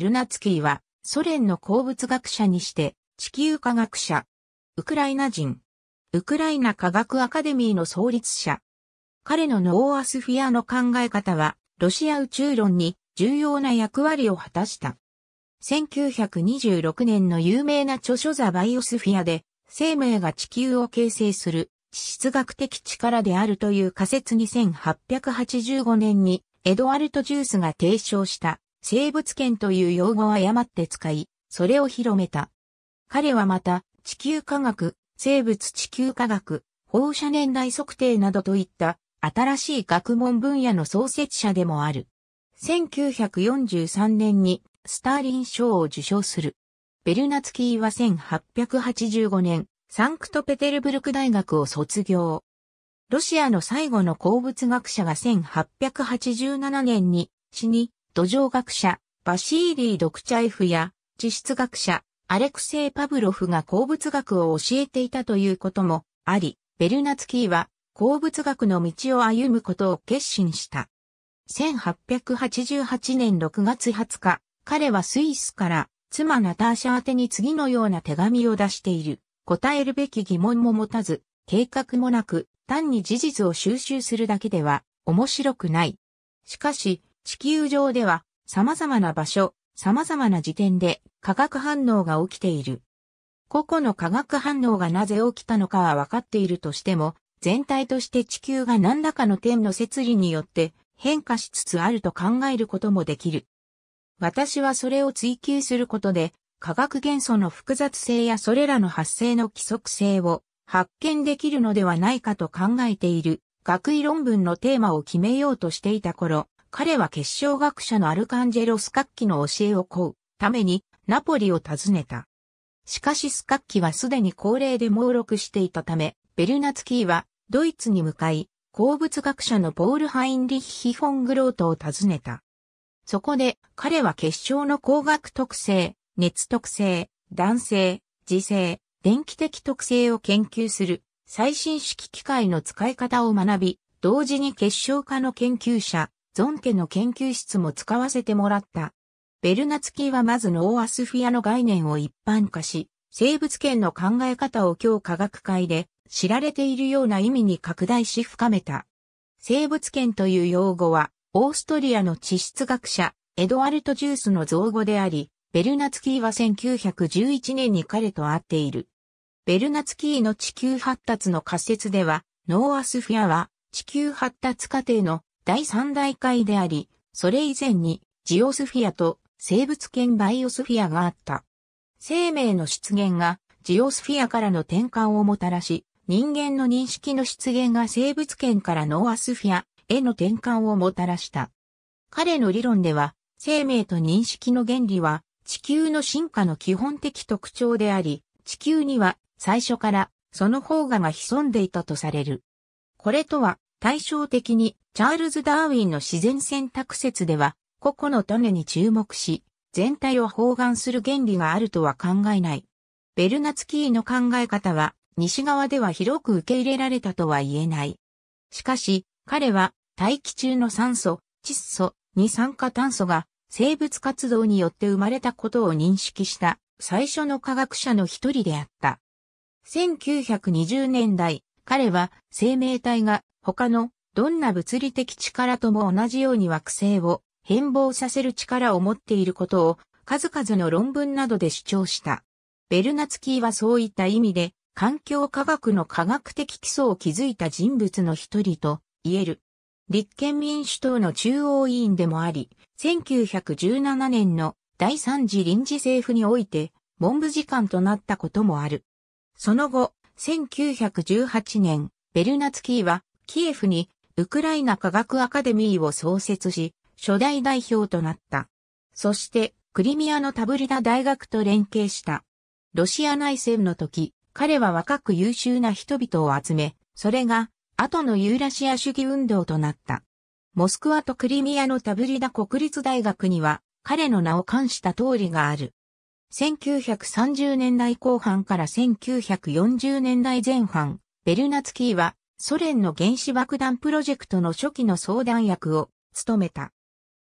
ルナツキーは、ソ連の鉱物学者にして、地球科学者、ウクライナ人、ウクライナ科学アカデミーの創立者。彼のノーアスフィアの考え方は、ロシア宇宙論に重要な役割を果たした。1926年の有名な著書ザ・バイオスフィアで、生命が地球を形成する地質学的力であるという仮説に1885年にエドワルト・ジュースが提唱した生物圏という用語を誤って使い、それを広めた。彼はまた、地球科学、生物地球科学、放射年代測定などといった新しい学問分野の創設者でもある。1943年にスターリン賞を受賞する。ベルナツキーは1885年、サンクトペテルブルク大学を卒業。ロシアの最後の鉱物学者が1887年に死に、土壌学者、バシーリー・ドクチャエフや、地質学者、アレクセイ・パブロフが鉱物学を教えていたということもあり、ベルナツキーは鉱物学の道を歩むことを決心した。1888年6月20日、彼はスイスから妻ナターシャ宛てに次のような手紙を出している。答えるべき疑問も持たず、計画もなく、単に事実を収集するだけでは面白くない。しかし、地球上では様々な場所、様々な時点で化学反応が起きている。個々の化学反応がなぜ起きたのかは分かっているとしても、全体として地球が何らかの点の摂理によって変化しつつあると考えることもできる。私はそれを追求することで、化学元素の複雑性やそれらの発生の規則性を発見できるのではないかと考えている学位論文のテーマを決めようとしていた頃、彼は結晶学者のアルカンジェロ・スカッキの教えを請うためにナポリを訪ねた。しかしスカッキはすでに高齢で盲録していたため、ベルナツキーはドイツに向かい、鉱物学者のポール・ハインリッヒ・フォングロートを訪ねた。そこで彼は結晶の光学特性、熱特性、弾性、磁性、電気的特性を研究する最新式機械の使い方を学び、同時に結晶化の研究者、ゾン家の研究室も使わせてもらった。ベルナツキーはまずノーアスフィアの概念を一般化し、生物圏の考え方を今日科学界で知られているような意味に拡大し深めた。生物圏という用語は、オーストリアの地質学者、エドワルト・ジュースの造語であり、ベルナツキーは1911年に彼と会っている。ベルナツキーの地球発達の仮説では、ノーアスフィアは地球発達過程の第三大会であり、それ以前にジオスフィアと生物圏バイオスフィアがあった。生命の出現がジオスフィアからの転換をもたらし、人間の認識の出現が生物圏からノーアスフィアへの転換をもたらした。彼の理論では、生命と認識の原理は地球の進化の基本的特徴であり、地球には最初からその方がが潜んでいたとされる。これとは対照的に、チャールズ・ダーウィンの自然選択説では、個々の種に注目し、全体を包含する原理があるとは考えない。ベルナツキーの考え方は、西側では広く受け入れられたとは言えない。しかし、彼は、大気中の酸素、窒素、二酸化炭素が、生物活動によって生まれたことを認識した、最初の科学者の一人であった。1920年代、彼は生命体が他のどんな物理的力とも同じように惑星を変貌させる力を持っていることを数々の論文などで主張した。ベルナツキーはそういった意味で環境科学の科学的基礎を築いた人物の一人と言える。立憲民主党の中央委員でもあり、1917年の第3次臨時政府において文部次官となったこともある。その後、1918年、ベルナツキーはキエフにウクライナ科学アカデミーを創設し、初代代表となった。そして、クリミアのタブリダ大学と連携した。ロシア内戦の時、彼は若く優秀な人々を集め、それが、後のユーラシア主義運動となった。モスクワとクリミアのタブリダ国立大学には、彼の名を冠した通りがある。1930年代後半から1940年代前半、ベルナツキーはソ連の原子爆弾プロジェクトの初期の相談役を務めた。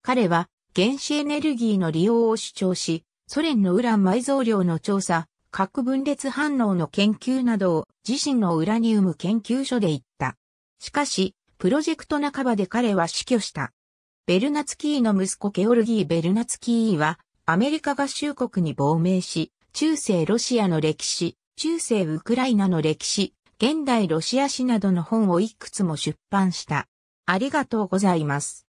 彼は原子エネルギーの利用を主張し、ソ連のウラン埋蔵量の調査、核分裂反応の研究などを自身のウラニウム研究所で言った。しかし、プロジェクト半ばで彼は死去した。ベルナツキーの息子ケオルギー・ベルナツキーは、アメリカ合衆国に亡命し、中世ロシアの歴史、中世ウクライナの歴史、現代ロシア史などの本をいくつも出版した。ありがとうございます。